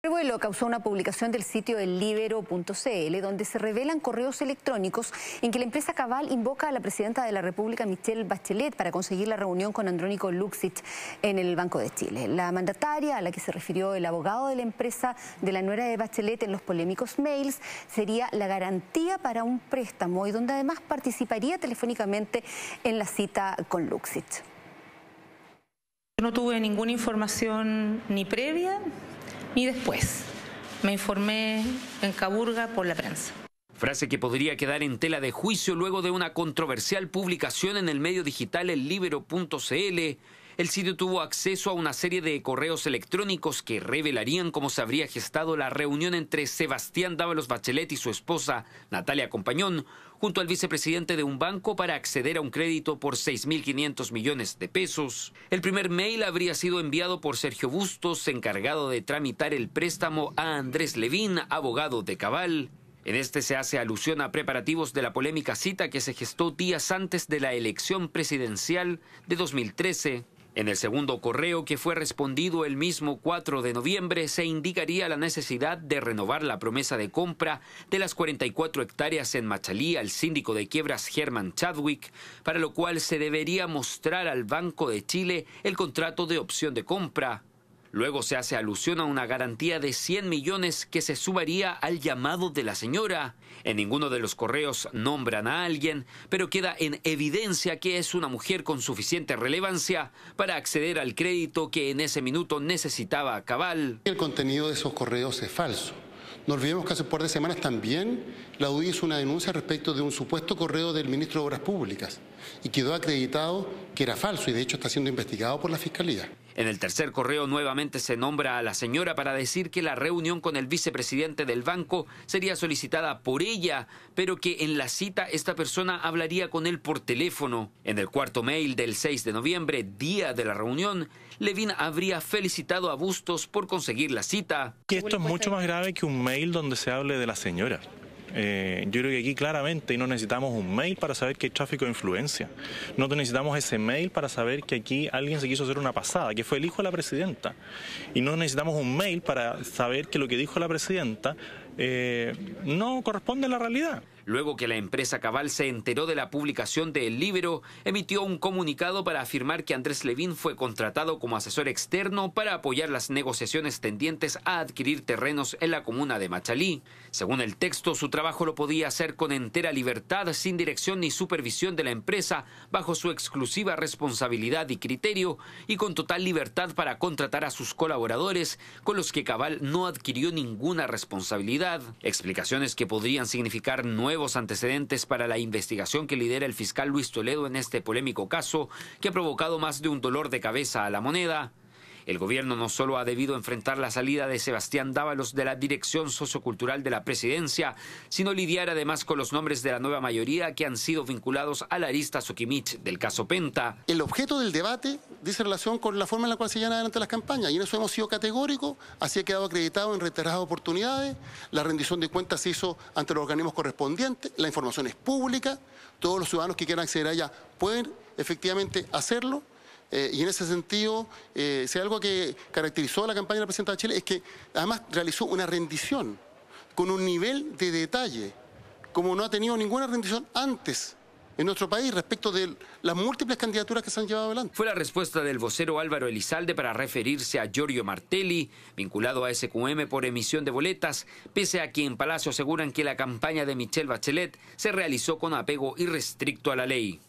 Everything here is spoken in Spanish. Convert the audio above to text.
El revuelo causó una publicación del sitio ellibero.cl donde se revelan correos electrónicos en que la empresa Cabal invoca a la presidenta de la República, Michelle Bachelet, para conseguir la reunión con Andrónico Luxit en el Banco de Chile. La mandataria, a la que se refirió el abogado de la empresa de la nuera de Bachelet en los polémicos mails, sería la garantía para un préstamo y donde además participaría telefónicamente en la cita con Luxit. No tuve ninguna información ni previa y después. Me informé en Caburga por la prensa. Frase que podría quedar en tela de juicio luego de una controversial publicación en el medio digital el libero.cl el sitio tuvo acceso a una serie de correos electrónicos que revelarían cómo se habría gestado la reunión entre Sebastián Dávalos Bachelet y su esposa, Natalia Compañón, junto al vicepresidente de un banco para acceder a un crédito por 6.500 millones de pesos. El primer mail habría sido enviado por Sergio Bustos, encargado de tramitar el préstamo a Andrés Levín, abogado de Cabal. En este se hace alusión a preparativos de la polémica cita que se gestó días antes de la elección presidencial de 2013. En el segundo correo, que fue respondido el mismo 4 de noviembre, se indicaría la necesidad de renovar la promesa de compra de las 44 hectáreas en Machalí al síndico de quiebras Germán Chadwick, para lo cual se debería mostrar al Banco de Chile el contrato de opción de compra Luego se hace alusión a una garantía de 100 millones que se sumaría al llamado de la señora. En ninguno de los correos nombran a alguien, pero queda en evidencia que es una mujer con suficiente relevancia para acceder al crédito que en ese minuto necesitaba Cabal. El contenido de esos correos es falso. No olvidemos que hace un par de semanas también la UDI hizo una denuncia respecto de un supuesto correo del ministro de Obras Públicas y quedó acreditado que era falso y de hecho está siendo investigado por la Fiscalía. En el tercer correo nuevamente se nombra a la señora para decir que la reunión con el vicepresidente del banco sería solicitada por ella, pero que en la cita esta persona hablaría con él por teléfono. En el cuarto mail del 6 de noviembre, día de la reunión, Levin habría felicitado a Bustos por conseguir la cita. esto es mucho más grave que un mail donde se hable de la señora. Eh, yo creo que aquí claramente no necesitamos un mail para saber que hay tráfico de influencia. No necesitamos ese mail para saber que aquí alguien se quiso hacer una pasada, que fue el hijo de la presidenta. Y no necesitamos un mail para saber que lo que dijo la presidenta eh, no corresponde a la realidad. Luego que la empresa Cabal se enteró de la publicación del Libro, emitió un comunicado para afirmar que Andrés Levín fue contratado como asesor externo para apoyar las negociaciones tendientes a adquirir terrenos en la comuna de Machalí. Según el texto, su trabajo lo podía hacer con entera libertad, sin dirección ni supervisión de la empresa, bajo su exclusiva responsabilidad y criterio, y con total libertad para contratar a sus colaboradores, con los que Cabal no adquirió ninguna responsabilidad. Explicaciones que podrían significar nuevos antecedentes para la investigación que lidera el fiscal Luis Toledo en este polémico caso que ha provocado más de un dolor de cabeza a la moneda el gobierno no solo ha debido enfrentar la salida de Sebastián Dávalos de la dirección sociocultural de la presidencia, sino lidiar además con los nombres de la nueva mayoría que han sido vinculados a la arista Sokimich del caso Penta. El objeto del debate dice relación con la forma en la cual se llevan adelante las campañas y en eso hemos sido categóricos, así ha quedado acreditado en reiteradas oportunidades, la rendición de cuentas se hizo ante los organismos correspondientes, la información es pública, todos los ciudadanos que quieran acceder a ella pueden efectivamente hacerlo. Eh, y en ese sentido, eh, si algo que caracterizó a la campaña de la presidenta de es que además realizó una rendición con un nivel de detalle, como no ha tenido ninguna rendición antes en nuestro país respecto de las múltiples candidaturas que se han llevado adelante. Fue la respuesta del vocero Álvaro Elizalde para referirse a Giorgio Martelli, vinculado a SQM por emisión de boletas, pese a que en Palacio aseguran que la campaña de Michelle Bachelet se realizó con apego irrestricto a la ley.